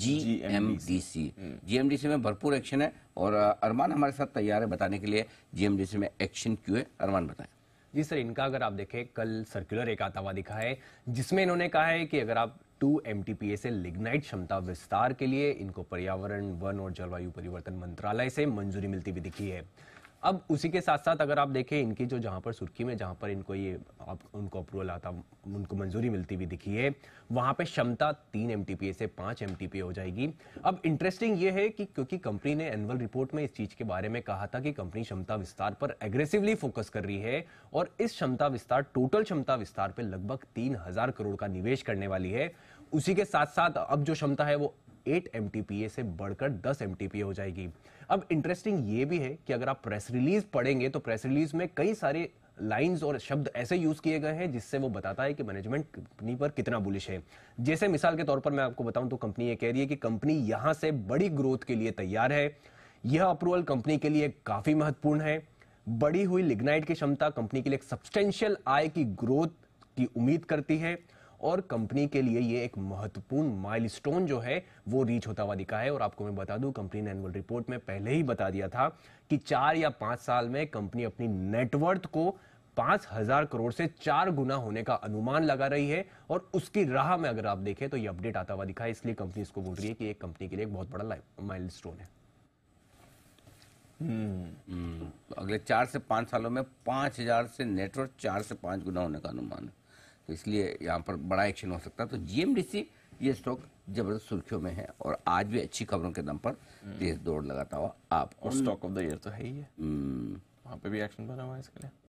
GMDC GMDC hmm. में भरपूर action है और अरमान हमारे साथ तैयार है बताने के लिए जीएमडीसी में एक्शन क्यों है अरमान बताएं जी सर इनका अगर आप देखें कल सर्कुलर एक आता हुआ दिखा है जिसमें इन्होंने कहा है कि अगर आप टू एम से लिग्नाइट क्षमता विस्तार के लिए इनको पर्यावरण वन और जलवायु परिवर्तन मंत्रालय से मंजूरी मिलती भी दिखी है अब उसी के साथ साथ अगर आप देखें इनकी जो जहां पर सुर्खी में जहां पर इनको ये आप उनको अप्रूवल आता उनको मंजूरी मिलती हुई दिखी है वहां पे क्षमता तीन एम से पांच एम हो जाएगी अब इंटरेस्टिंग ये है कि क्योंकि कंपनी ने एनुअल रिपोर्ट में इस चीज के बारे में कहा था कि कंपनी क्षमता विस्तार पर एग्रेसिवली फोकस कर रही है और इस क्षमता विस्तार टोटल क्षमता विस्तार पर लगभग तीन हजार करोड़ का निवेश करने वाली है उसी के साथ साथ अब जो क्षमता है वो एट एम से बढ़कर दस एम हो जाएगी अब इंटरेस्टिंग ये भी है कि अगर आप प्रेस रिलीज पढ़ेंगे तो प्रेस रिलीज में कई सारे लाइंस और शब्द ऐसे यूज किए गए हैं जिससे वो बताता है कि मैनेजमेंट कंपनी पर कितना बुलिश है जैसे मिसाल के तौर पर मैं आपको बताऊं तो कंपनी ये कह रही है कि कंपनी यहां से बड़ी ग्रोथ के लिए तैयार है यह अप्रूवल कंपनी के लिए काफी महत्वपूर्ण है बढ़ी हुई लिग्नाइट की क्षमता कंपनी के लिए एक सब्सटेंशियल आय की ग्रोथ की उम्मीद करती है और कंपनी के लिए ये एक महत्वपूर्ण माइलस्टोन जो है वो रीच होता हुआ दिखा है और आपको मैं बता दूं कंपनी ने एनुअल रिपोर्ट में पहले ही बता दिया था कि चार या पांच साल में कंपनी अपनी नेटवर्थ को पांच हजार करोड़ से चार गुना होने का अनुमान लगा रही है और उसकी राह में अगर आप देखें तो ये अपडेट आता हुआ दिखा है इसलिए कंपनी इसको बोल रही है कि एक कंपनी के लिए एक बहुत बड़ा माइल स्टोन है तो अगले चार से पांच सालों में पांच हजार से नेटवर्क चार से पांच गुना होने का अनुमान है तो इसलिए यहाँ पर बड़ा एक्शन हो सकता है तो जीएमडीसी ये स्टॉक जबरदस्त सुर्खियों में है और आज भी अच्छी खबरों के दम पर तेज दौड़ लगाता हुआ आप स्टॉक ऑफ द ईयर तो है ही है हम्म। वहाँ पे भी एक्शन बना हुआ है इसके लिए